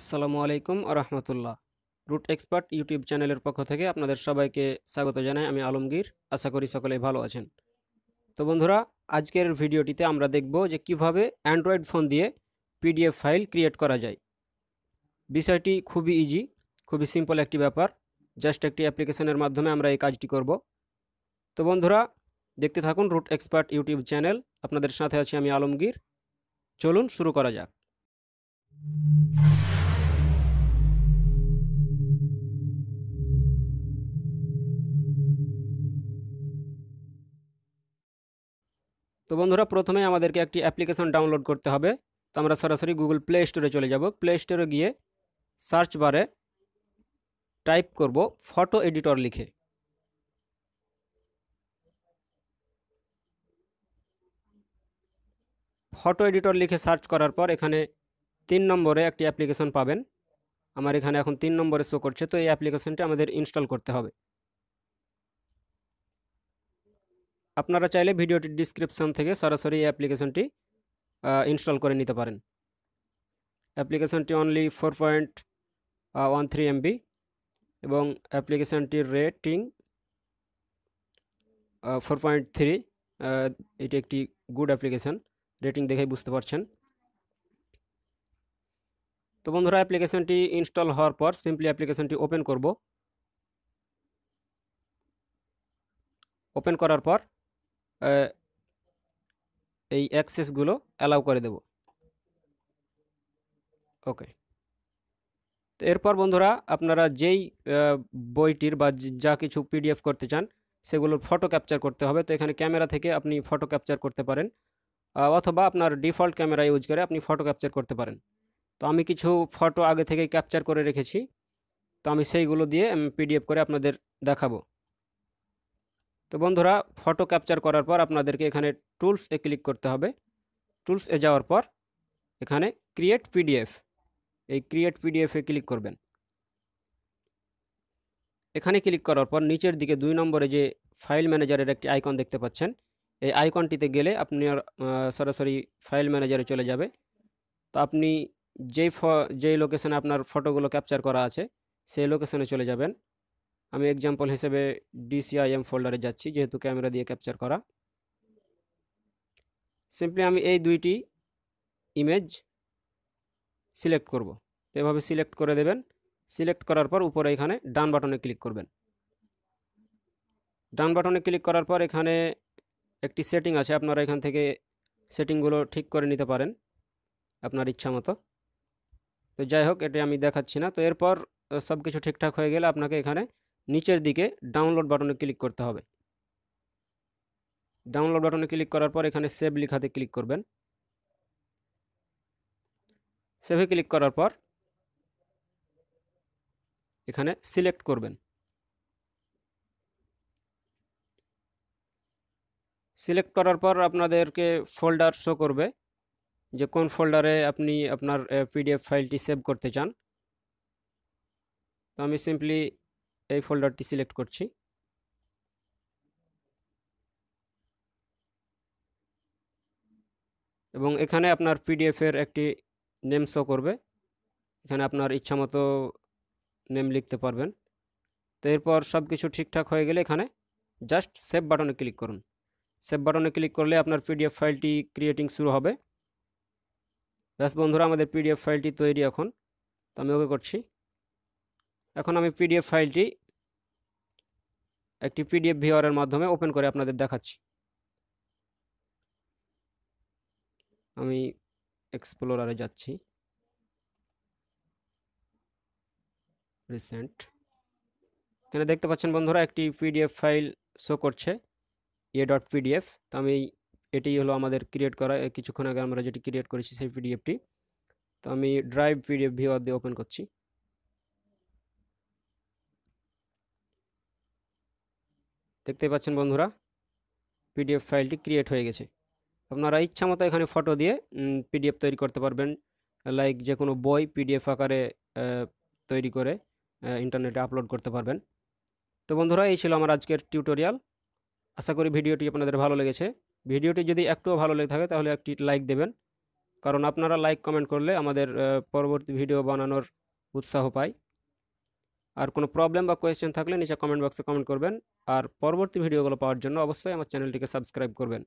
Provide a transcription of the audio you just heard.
আসসালামু আলাইকুম রহমতুল্লাহ root expert YouTube চ্যানেলের পক্ষ থেকে আপনাদের সবাইকে স্বাগত জানাই আমি আলমগীর আশা করি সকলে ভালো আছেন তো বন্ধুরা আজকের ভিডিওটিতে আমরা দেখব যে কিভাবে অ্যান্ড্রয়েড ফোন দিয়ে পিডিএফ ফাইল ক্রিয়েট করা যায় বিষয়টি খুবই ইজি খুবই সিম্পল একটি ব্যাপার জাস্ট একটি অ্যাপ্লিকেশনের মাধ্যমে আমরা এই কাজটি করব তো বন্ধুরা দেখতে থাকুন রুট এক্সপার্ট ইউটিউব চ্যানেল আপনাদের সাথে আছি আমি আলমগীর চলুন শুরু করা যাক তো বন্ধুরা প্রথমে আমাদেরকে একটি অ্যাপ্লিকেশন ডাউনলোড করতে হবে তো আমরা সরাসরি গুগল প্লে স্টোরে চলে যাব প্লে স্টোরে গিয়ে সার্চ বারে টাইপ করব ফটো এডিটর লিখে ফটো এডিটর লিখে সার্চ করার পর এখানে তিন নম্বরে একটি অ্যাপ্লিকেশন পাবেন আমার এখানে এখন তিন নম্বরে শো করছে তো এই অ্যাপ্লিকেশনটি আমাদের ইনস্টল করতে হবে আপনারা চাইলে ভিডিওটি ডিসক্রিপশান থেকে সরাসরি অ্যাপ্লিকেশনটি ইনস্টল করে নিতে পারেন অ্যাপ্লিকেশানটি only four point one three MB এবং অ্যাপ্লিকেশানটির রেটিং ফোর পয়েন্ট থ্রি এটি একটি গুড অ্যাপ্লিকেশান রেটিং দেখেই বুঝতে পারছেন তো বন্ধুরা অ্যাপ্লিকেশানটি ইনস্টল হওয়ার পর সিম্পলি অ্যাপ্লিকেশানটি ওপেন করব ওপেন করার পর এই অ্যাক্সেসগুলো অ্যালাউ করে দেব ওকে তো এরপর বন্ধুরা আপনারা যেই বইটির বা যা কিছু পিডিএফ করতে চান সেগুলোর ফটো ক্যাপচার করতে হবে তো এখানে ক্যামেরা থেকে আপনি ফটো ক্যাপচার করতে পারেন অথবা আপনার ডিফল্ট ক্যামেরা ইউজ করে আপনি ফটো ক্যাপচার করতে পারেন তো আমি কিছু ফটো আগে থেকে ক্যাপচার করে রেখেছি তো আমি সেইগুলো দিয়ে পিডিএফ করে আপনাদের দেখাবো তো বন্ধুরা ফটো ক্যাপচার করার পর আপনাদেরকে এখানে টুলস এ ক্লিক করতে হবে টুলস এ যাওয়ার পর এখানে ক্রিয়েট পিডিএফ এই ক্রিয়েট পিডিএফে ক্লিক করবেন এখানে ক্লিক করার পর নিচের দিকে দুই নম্বরে যে ফাইল ম্যানেজারের একটি আইকন দেখতে পাচ্ছেন এই আইকনটিতে গেলে আপনি সরাসরি ফাইল ম্যানেজারে চলে যাবে তো আপনি যেই ফ যেই লোকেশানে আপনার ফটোগুলো ক্যাপচার করা আছে সেই লোকেশানে চলে যাবেন আমি এক্সাম্পল হিসেবে ডিসিআইএম ফোল্ডারে যাচ্ছি যেহেতু ক্যামেরা দিয়ে ক্যাপচার করা সিম্পলি আমি এই দুইটি ইমেজ সিলেক্ট করব তো এভাবে সিলেক্ট করে দেবেন সিলেক্ট করার পর উপরে এখানে ডান বাটনে ক্লিক করবেন ডান বাটনে ক্লিক করার পর এখানে একটি সেটিং আছে আপনারা এখান থেকে সেটিংগুলো ঠিক করে নিতে পারেন আপনার ইচ্ছা মতো তো যাই হোক এটা আমি দেখাচ্ছি না তো এরপর সব কিছু ঠিকঠাক হয়ে গেলে আপনাকে এখানে নিচের দিকে ডাউনলোড বাটনে ক্লিক করতে হবে ডাউনলোড বাটনে ক্লিক করার পর এখানে সেভ লিখাতে ক্লিক করবেন সেভে ক্লিক করার পর এখানে সিলেক্ট করবেন সিলেক্ট করার পর আপনাদেরকে ফোল্ডার শো করবে যে কোন ফোল্ডারে আপনি আপনার পিডিএফ ফাইলটি সেভ করতে চান তো আমি সিম্পলি এই ফোল্ডারটি সিলেক্ট করছি এবং এখানে আপনার পিডিএফের একটি নেম শো করবে এখানে আপনার ইচ্ছা মতো নেম লিখতে পারবেন তো এরপর সব কিছু ঠিকঠাক হয়ে গেলে এখানে জাস্ট সেভ বাটনে ক্লিক করুন সেভ বাটনে ক্লিক করলে আপনার পিডিএফ ফাইলটি ক্রিয়েটিং শুরু হবে ব্যাস বন্ধুরা আমাদের পিডিএফ ফাইলটি তৈরি এখন তো আমি ওকে করছি এখন আমি পিডিএফ ফাইলটি একটি পিডিএফ ভিওয়ারের মাধ্যমে ওপেন করে আপনাদের দেখাচ্ছি আমি এক্সপ্লোরারে যাচ্ছি রিসেন্ট এখানে দেখতে পাচ্ছেন বন্ধুরা একটি পিডিএফ ফাইল শো করছে ইয়ে ডট পিডিএফ তো আমি এটি হলো আমাদের ক্রিয়েট করা কিছুক্ষণ আগে আমরা যেটি ক্রিয়েট করেছি সেই পিডিএফটি তো আমি ড্রাইভ পিডিএফ ভিওয়ার দিয়ে ওপেন করছি দেখতে পাচ্ছেন বন্ধুরা পিডিএফ ফাইলটি ক্রিয়েট হয়ে গেছে আপনারা ইচ্ছা মতো এখানে ফটো দিয়ে পিডিএফ তৈরি করতে পারবেন লাইক যে কোনো বই পিডিএফ আকারে তৈরি করে ইন্টারনেটে আপলোড করতে পারবেন তো বন্ধুরা এই ছিল আমার আজকের টিউটোরিয়াল আশা করি ভিডিওটি আপনাদের ভালো লেগেছে ভিডিওটি যদি একটুও ভালো লেগে থাকে তাহলে একটি লাইক দেবেন কারণ আপনারা লাইক কমেন্ট করলে আমাদের পরবর্তী ভিডিও বানানোর উৎসাহ পায় আর কোনো প্রবলেম বা কোয়েশ্চেন থাকলে নিচে কমেন্ট বক্সে কমেন্ট করবেন আর পরবর্তী ভিডিওগুলো পাওয়ার জন্য অবশ্যই আমার চ্যানেলটিকে সাবস্ক্রাইব করবেন